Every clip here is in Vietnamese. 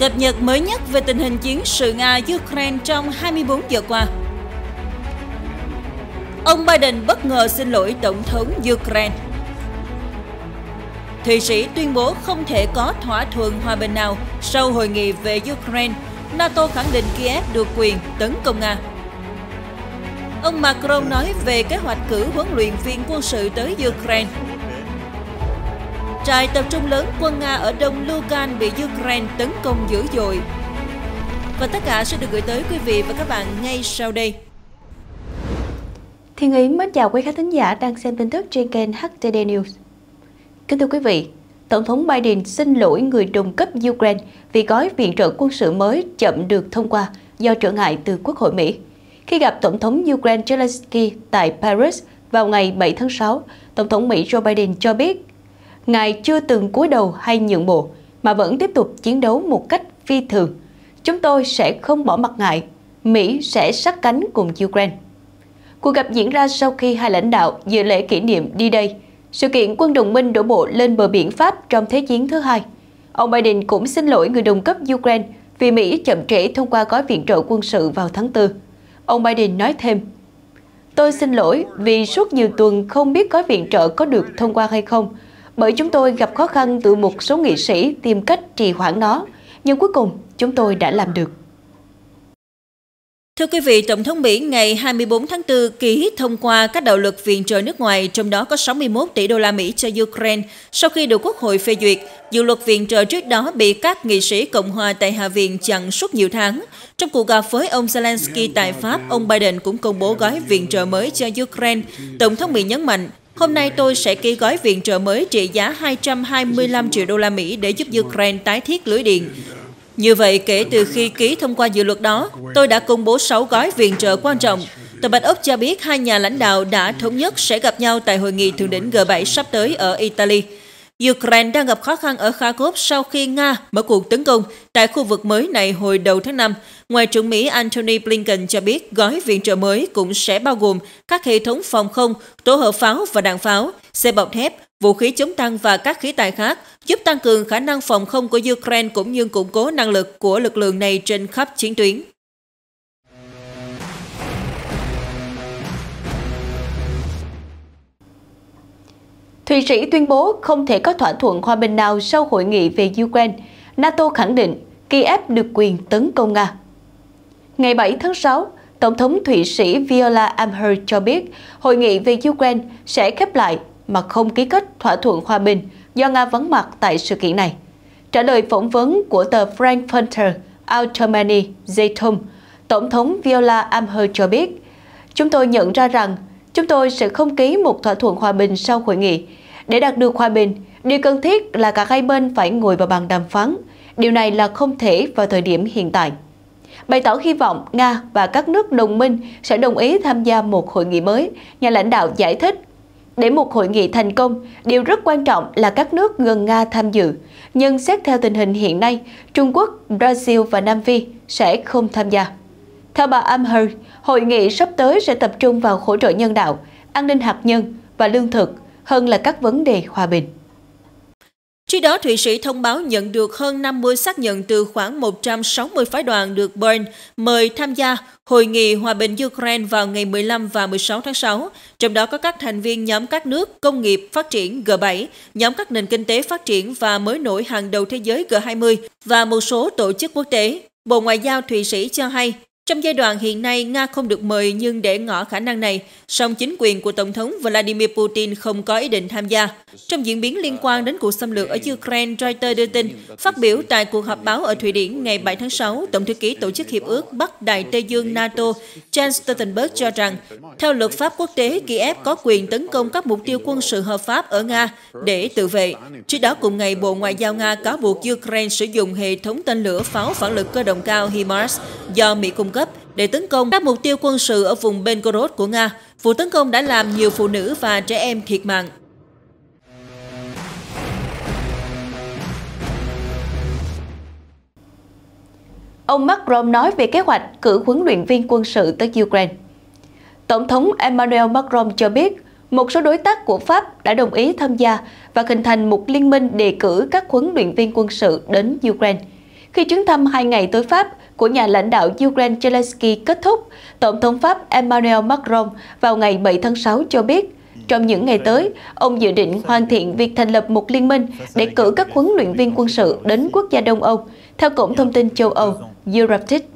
cập nhật mới nhất về tình hình chiến sự Nga-Ukraine trong 24 giờ qua. Ông Biden bất ngờ xin lỗi Tổng thống Ukraine. Thụy Sĩ tuyên bố không thể có thỏa thuận hòa bình nào sau hội nghị về Ukraine. NATO khẳng định Kiev được quyền tấn công Nga. Ông Macron nói về kế hoạch cử huấn luyện viên quân sự tới Ukraine. Trại tập trung lớn quân Nga ở đông Lugan bị Ukraine tấn công dữ dội. Và tất cả sẽ được gửi tới quý vị và các bạn ngay sau đây. Thiên Yến mến chào quý khán thính giả đang xem tin tức trên kênh HTD News. Kính thưa quý vị, Tổng thống Biden xin lỗi người đồng cấp Ukraine vì gói viện trợ quân sự mới chậm được thông qua do trở ngại từ Quốc hội Mỹ. Khi gặp Tổng thống Ukraine Zelensky tại Paris vào ngày 7 tháng 6, Tổng thống Mỹ Joe Biden cho biết Ngài chưa từng cúi đầu hay nhượng bộ, mà vẫn tiếp tục chiến đấu một cách phi thường. Chúng tôi sẽ không bỏ mặt ngài. Mỹ sẽ sát cánh cùng Ukraine. Cuộc gặp diễn ra sau khi hai lãnh đạo dự lễ kỷ niệm đi đây, sự kiện quân đồng minh đổ bộ lên bờ biển Pháp trong Thế chiến thứ hai. Ông Biden cũng xin lỗi người đồng cấp Ukraine vì Mỹ chậm trễ thông qua gói viện trợ quân sự vào tháng 4. Ông Biden nói thêm, Tôi xin lỗi vì suốt nhiều tuần không biết gói viện trợ có được thông qua hay không, bởi chúng tôi gặp khó khăn từ một số nghị sĩ tìm cách trì hoãn nó, nhưng cuối cùng chúng tôi đã làm được. Thưa quý vị, Tổng thống Mỹ ngày 24 tháng 4 ký thông qua các đạo luật viện trợ nước ngoài, trong đó có 61 tỷ đô la Mỹ cho Ukraine, sau khi được Quốc hội phê duyệt. Dự luật viện trợ trước đó bị các nghị sĩ Cộng hòa tại Hạ viện chặn suốt nhiều tháng. Trong cuộc gặp với ông Zelensky tại Pháp, ông Biden cũng công bố gói viện trợ mới cho Ukraine. Tổng thống Mỹ nhấn mạnh, Hôm nay tôi sẽ ký gói viện trợ mới trị giá 225 triệu đô la Mỹ để giúp Ukraine tái thiết lưới điện. Như vậy, kể từ khi ký thông qua dự luật đó, tôi đã công bố 6 gói viện trợ quan trọng. Tờ Bạch Ốc cho biết hai nhà lãnh đạo đã thống nhất sẽ gặp nhau tại hội nghị thượng đỉnh G7 sắp tới ở Italy. Ukraine đang gặp khó khăn ở Kharkov sau khi Nga mở cuộc tấn công tại khu vực mới này hồi đầu tháng 5. Ngoại trưởng Mỹ Antony Blinken cho biết gói viện trợ mới cũng sẽ bao gồm các hệ thống phòng không, tổ hợp pháo và đạn pháo, xe bọc thép, vũ khí chống tăng và các khí tài khác, giúp tăng cường khả năng phòng không của Ukraine cũng như củng cố năng lực của lực lượng này trên khắp chiến tuyến. Thụy Sĩ tuyên bố không thể có thỏa thuận hòa bình nào sau hội nghị về Ukraine. NATO khẳng định Kiev được quyền tấn công Nga. Ngày 7 tháng 6, Tổng thống Thụy Sĩ Viola Amherst cho biết hội nghị về Ukraine sẽ khép lại mà không ký kết thỏa thuận hòa bình do Nga vắng mặt tại sự kiện này. Trả lời phỏng vấn của tờ Frankfurter Allgemeine Zeitung, Tổng thống Viola Amherst cho biết, Chúng tôi nhận ra rằng chúng tôi sẽ không ký một thỏa thuận hòa bình sau hội nghị để đạt được hòa bình, điều cần thiết là cả hai bên phải ngồi vào bàn đàm phán. Điều này là không thể vào thời điểm hiện tại. Bày tỏ hy vọng Nga và các nước đồng minh sẽ đồng ý tham gia một hội nghị mới, nhà lãnh đạo giải thích. Để một hội nghị thành công, điều rất quan trọng là các nước gần Nga tham dự. Nhưng xét theo tình hình hiện nay, Trung Quốc, Brazil và Nam Phi sẽ không tham gia. Theo bà Amher, hội nghị sắp tới sẽ tập trung vào hỗ trợ nhân đạo, an ninh hạt nhân và lương thực, hơn là các vấn đề hòa bình. Trước đó, Thụy Sĩ thông báo nhận được hơn 50 xác nhận từ khoảng 160 phái đoàn được Bern mời tham gia Hội nghị Hòa bình Ukraine vào ngày 15 và 16 tháng 6, trong đó có các thành viên nhóm các nước công nghiệp phát triển G7, nhóm các nền kinh tế phát triển và mới nổi hàng đầu thế giới G20 và một số tổ chức quốc tế. Bộ Ngoại giao Thụy Sĩ cho hay trong giai đoạn hiện nay, Nga không được mời nhưng để ngỏ khả năng này, song chính quyền của Tổng thống Vladimir Putin không có ý định tham gia. Trong diễn biến liên quan đến cuộc xâm lược ở Ukraine, Reuters đưa tin, phát biểu tại cuộc họp báo ở Thụy Điển ngày 7 tháng 6, Tổng thư ký Tổ chức Hiệp ước Bắc Đại Tây Dương NATO Jens Stoltenberg cho rằng, theo luật pháp quốc tế, Kiev có quyền tấn công các mục tiêu quân sự hợp pháp ở Nga để tự vệ. Trước đó cùng ngày, Bộ Ngoại giao Nga cáo buộc Ukraine sử dụng hệ thống tên lửa pháo phản lực cơ động cao HIMARS do Mỹ cung cấp gấp để tấn công các mục tiêu quân sự ở vùng Belgorod của Nga. Vụ tấn công đã làm nhiều phụ nữ và trẻ em thiệt mạng. Ông Macron nói về kế hoạch cử huấn luyện viên quân sự tới Ukraine. Tổng thống Emmanuel Macron cho biết một số đối tác của Pháp đã đồng ý tham gia và hình thành một liên minh đề cử các huấn luyện viên quân sự đến Ukraine – khi chuyến thăm hai ngày tới Pháp của nhà lãnh đạo Ukraine Zelensky kết thúc, Tổng thống Pháp Emmanuel Macron vào ngày 7 tháng 6 cho biết, trong những ngày tới, ông dự định hoàn thiện việc thành lập một liên minh để cử các huấn luyện viên quân sự đến quốc gia Đông Âu, theo cổng thông tin châu Âu, Euraptic.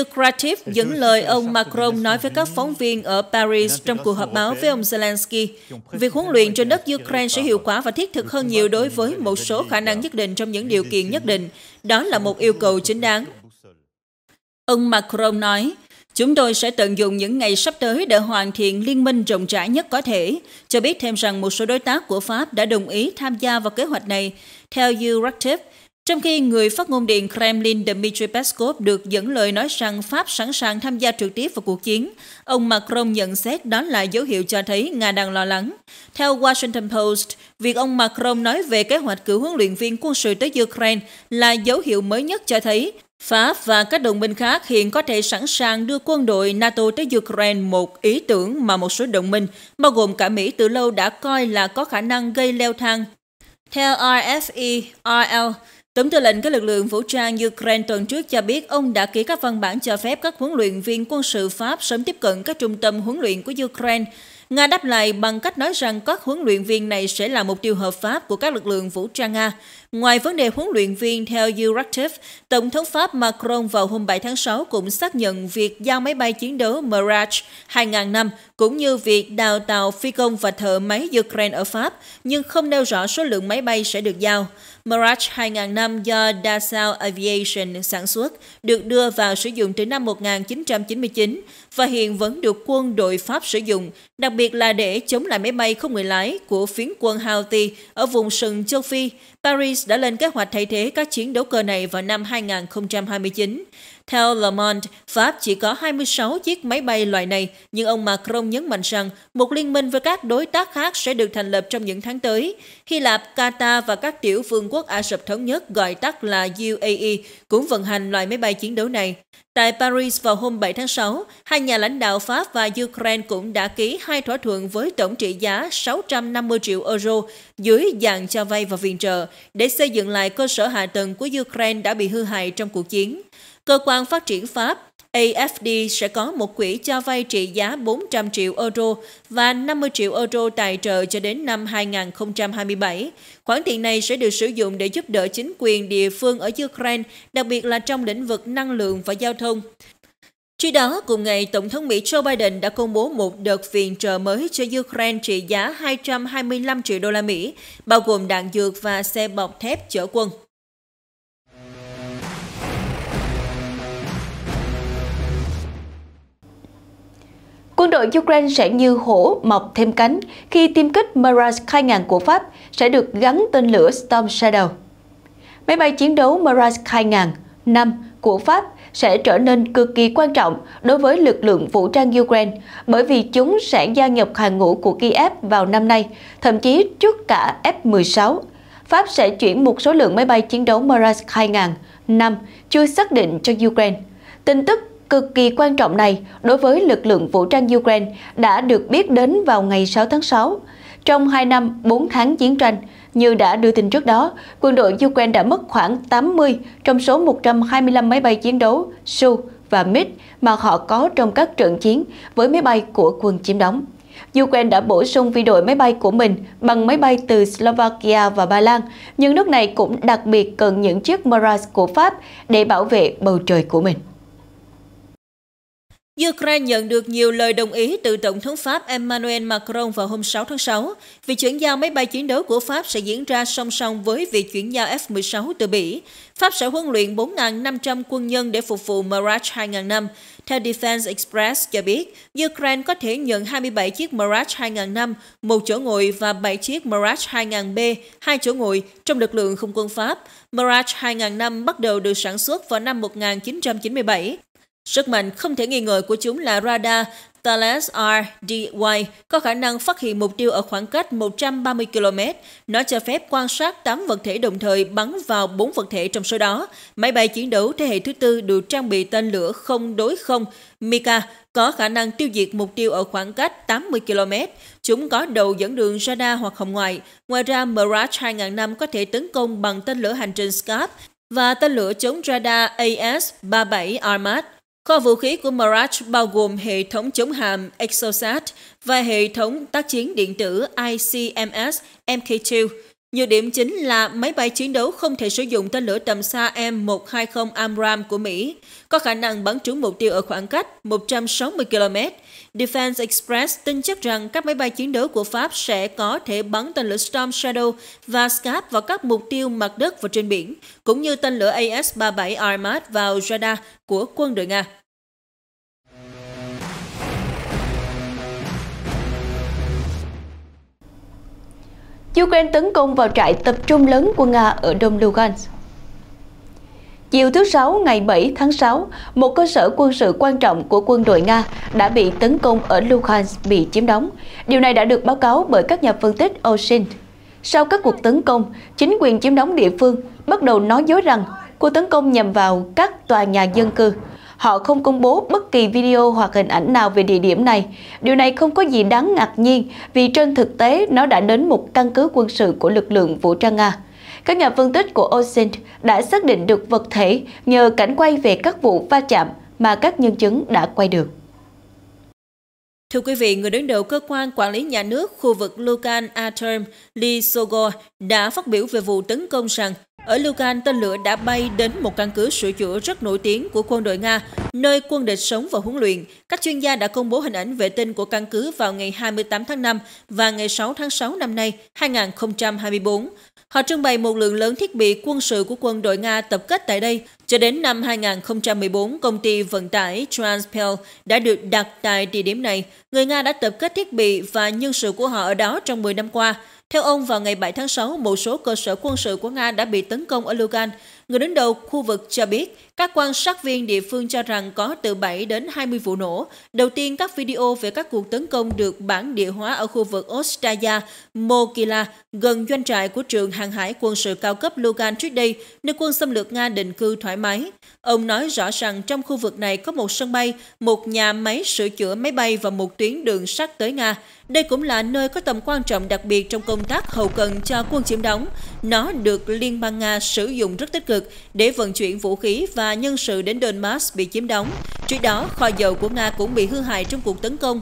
Ukrativ dẫn lời ông Macron nói với các phóng viên ở Paris trong cuộc họp báo với ông Zelensky. Việc huấn luyện trên đất Ukraine sẽ hiệu quả và thiết thực hơn nhiều đối với một số khả năng nhất định trong những điều kiện nhất định. Đó là một yêu cầu chính đáng. Ông Macron nói, Chúng tôi sẽ tận dụng những ngày sắp tới để hoàn thiện liên minh rộng rãi nhất có thể, cho biết thêm rằng một số đối tác của Pháp đã đồng ý tham gia vào kế hoạch này. Theo Euractiv, trong khi người phát ngôn điện Kremlin Dmitry Peskov được dẫn lời nói rằng Pháp sẵn sàng tham gia trực tiếp vào cuộc chiến, ông Macron nhận xét đó là dấu hiệu cho thấy Nga đang lo lắng. Theo Washington Post, việc ông Macron nói về kế hoạch cử huấn luyện viên quân sự tới Ukraine là dấu hiệu mới nhất cho thấy Pháp và các đồng minh khác hiện có thể sẵn sàng đưa quân đội NATO tới Ukraine một ý tưởng mà một số đồng minh, bao gồm cả Mỹ từ lâu đã coi là có khả năng gây leo thang. Theo RFE, RL, Tổng tư lệnh các lực lượng vũ trang Ukraine tuần trước cho biết ông đã ký các văn bản cho phép các huấn luyện viên quân sự Pháp sớm tiếp cận các trung tâm huấn luyện của Ukraine. Nga đáp lại bằng cách nói rằng các huấn luyện viên này sẽ là mục tiêu hợp pháp của các lực lượng vũ trang Nga Ngoài vấn đề huấn luyện viên theo Euractiv, Tổng thống Pháp Macron vào hôm 7 tháng 6 cũng xác nhận việc giao máy bay chiến đấu Mirage 2000 năm cũng như việc đào tạo phi công và thợ máy Ukraine ở Pháp, nhưng không nêu rõ số lượng máy bay sẽ được giao. Mirage 2000 năm do Dassault Aviation sản xuất được đưa vào sử dụng từ năm 1999 và hiện vẫn được quân đội Pháp sử dụng, đặc biệt là để chống lại máy bay không người lái của phiến quân Houthi ở vùng sừng châu Phi. Paris Paris đã lên kế hoạch thay thế các chiến đấu cơ này vào năm 2029 theo Le Monde, Pháp chỉ có 26 chiếc máy bay loại này, nhưng ông Macron nhấn mạnh rằng một liên minh với các đối tác khác sẽ được thành lập trong những tháng tới. Hy Lạp, Qatar và các tiểu vương quốc Ả Rập Thống Nhất gọi tắt là UAE cũng vận hành loại máy bay chiến đấu này. Tại Paris vào hôm 7 tháng 6, hai nhà lãnh đạo Pháp và Ukraine cũng đã ký hai thỏa thuận với tổng trị giá 650 triệu euro dưới dạng cho vay và viện trợ để xây dựng lại cơ sở hạ tầng của Ukraine đã bị hư hại trong cuộc chiến. Cơ quan Phát triển Pháp AFD sẽ có một quỹ cho vay trị giá 400 triệu euro và 50 triệu euro tài trợ cho đến năm 2027. Khoản tiền này sẽ được sử dụng để giúp đỡ chính quyền địa phương ở Ukraine, đặc biệt là trong lĩnh vực năng lượng và giao thông. Trước đó, cùng ngày, Tổng thống Mỹ Joe Biden đã công bố một đợt viện trợ mới cho Ukraine trị giá 225 triệu đô la Mỹ, bao gồm đạn dược và xe bọc thép chở quân. Quân đội Ukraine sẽ như hổ mọc thêm cánh khi tiêm kích Mirage 2000 của Pháp sẽ được gắn tên lửa Storm Shadow. Máy bay chiến đấu Mirage 2000 năm của Pháp sẽ trở nên cực kỳ quan trọng đối với lực lượng vũ trang Ukraine bởi vì chúng sẽ gia nhập hàng ngũ của Kiev vào năm nay, thậm chí trước cả F-16. Pháp sẽ chuyển một số lượng máy bay chiến đấu Mirage 2000 năm chưa xác định cho Ukraine. Tin tức cực kỳ quan trọng này đối với lực lượng vũ trang Ukraine đã được biết đến vào ngày 6 tháng 6. Trong 2 năm 4 tháng chiến tranh, như đã đưa tin trước đó, quân đội Ukraine đã mất khoảng 80 trong số 125 máy bay chiến đấu Su và MiG mà họ có trong các trận chiến với máy bay của quân chiếm đóng. Ukraine đã bổ sung vi đội máy bay của mình bằng máy bay từ Slovakia và Ba Lan, nhưng nước này cũng đặc biệt cần những chiếc Mirage của Pháp để bảo vệ bầu trời của mình. Ukraine nhận được nhiều lời đồng ý từ Tổng thống Pháp Emmanuel Macron vào hôm 6 tháng 6 vì chuyển giao máy bay chiến đấu của Pháp sẽ diễn ra song song với việc chuyển giao F-16 từ Mỹ. Pháp sẽ huấn luyện 4.500 quân nhân để phục vụ Mirage 2000 năm, Theo Defense Express cho biết, Ukraine có thể nhận 27 chiếc Mirage 2000 năm một chỗ ngồi và 7 chiếc Mirage 2000B, hai chỗ ngồi trong lực lượng không quân Pháp. Mirage 2000 năm bắt đầu được sản xuất vào năm 1997 Sức mạnh không thể nghi ngờ của chúng là radar Thales RDY có khả năng phát hiện mục tiêu ở khoảng cách 130 km. Nó cho phép quan sát 8 vật thể đồng thời bắn vào 4 vật thể trong số đó. Máy bay chiến đấu thế hệ thứ tư được trang bị tên lửa không đối không Mika có khả năng tiêu diệt mục tiêu ở khoảng cách 80 km. Chúng có đầu dẫn đường radar hoặc hồng ngoại. Ngoài ra, Mirage năm có thể tấn công bằng tên lửa hành trình Scud và tên lửa chống radar AS-37 Armat. Kho vũ khí của Mirage bao gồm hệ thống chống hạm Exosat và hệ thống tác chiến điện tử ICMS MK2 Nhược điểm chính là máy bay chiến đấu không thể sử dụng tên lửa tầm xa M120 Amram của Mỹ, có khả năng bắn trúng mục tiêu ở khoảng cách 160 km. Defense Express tin chắc rằng các máy bay chiến đấu của Pháp sẽ có thể bắn tên lửa Storm Shadow và SCAP vào các mục tiêu mặt đất và trên biển, cũng như tên lửa AS-37 Armad vào radar của quân đội Nga. Ukraine tấn công vào trại tập trung lớn của Nga ở Đông Lugansk. Chiều thứ Sáu ngày 7 tháng 6, một cơ sở quân sự quan trọng của quân đội Nga đã bị tấn công ở Luhansk bị chiếm đóng. Điều này đã được báo cáo bởi các nhà phân tích Oshin. Sau các cuộc tấn công, chính quyền chiếm đóng địa phương bắt đầu nói dối rằng cuộc tấn công nhằm vào các tòa nhà dân cư họ không công bố bất kỳ video hoặc hình ảnh nào về địa điểm này. Điều này không có gì đáng ngạc nhiên vì trên thực tế nó đã đến một căn cứ quân sự của lực lượng vũ trang Nga. Các nhà phân tích của OSINT đã xác định được vật thể nhờ cảnh quay về các vụ va chạm mà các nhân chứng đã quay được. Thưa quý vị, người đứng đầu cơ quan quản lý nhà nước khu vực Lukan Aterm, Lee Sogor, đã phát biểu về vụ tấn công rằng ở Lugan, tên lửa đã bay đến một căn cứ sửa chữa rất nổi tiếng của quân đội Nga, nơi quân địch sống và huấn luyện. Các chuyên gia đã công bố hình ảnh vệ tinh của căn cứ vào ngày 28 tháng 5 và ngày 6 tháng 6 năm nay, 2024. Họ trưng bày một lượng lớn thiết bị quân sự của quân đội Nga tập kết tại đây. Cho đến năm 2014, công ty vận tải Transpel đã được đặt tại địa điểm này. Người Nga đã tập kết thiết bị và nhân sự của họ ở đó trong 10 năm qua. Theo ông, vào ngày 7 tháng 6, một số cơ sở quân sự của Nga đã bị tấn công ở Lugan. Người đứng đầu khu vực cho biết các quan sát viên địa phương cho rằng có từ 7 đến 20 vụ nổ. Đầu tiên, các video về các cuộc tấn công được bản địa hóa ở khu vực Ostaya, Mokila, gần doanh trại của trường hàng hải quân sự cao cấp Lugan trước đây, nơi quân xâm lược Nga định cư thoải mái. Ông nói rõ rằng trong khu vực này có một sân bay, một nhà máy sửa chữa máy bay và một tuyến đường sắt tới Nga. Đây cũng là nơi có tầm quan trọng đặc biệt trong công tác hậu cần cho quân chiếm đóng. Nó được Liên bang Nga sử dụng rất tích cực để vận chuyển vũ khí và nhân sự đến Donbass bị chiếm đóng. Trước đó, kho dầu của Nga cũng bị hư hại trong cuộc tấn công.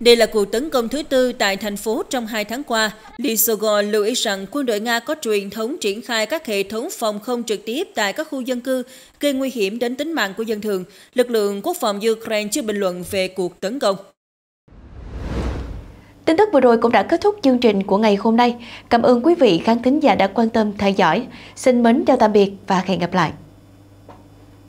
Đây là cuộc tấn công thứ tư tại thành phố trong hai tháng qua. Lee lưu ý rằng quân đội Nga có truyền thống triển khai các hệ thống phòng không trực tiếp tại các khu dân cư, gây nguy hiểm đến tính mạng của dân thường. Lực lượng quốc phòng Ukraine chưa bình luận về cuộc tấn công. Tin tức vừa rồi cũng đã kết thúc chương trình của ngày hôm nay. Cảm ơn quý vị khán thính giả đã quan tâm theo dõi. Xin mến chào tạm biệt và hẹn gặp lại.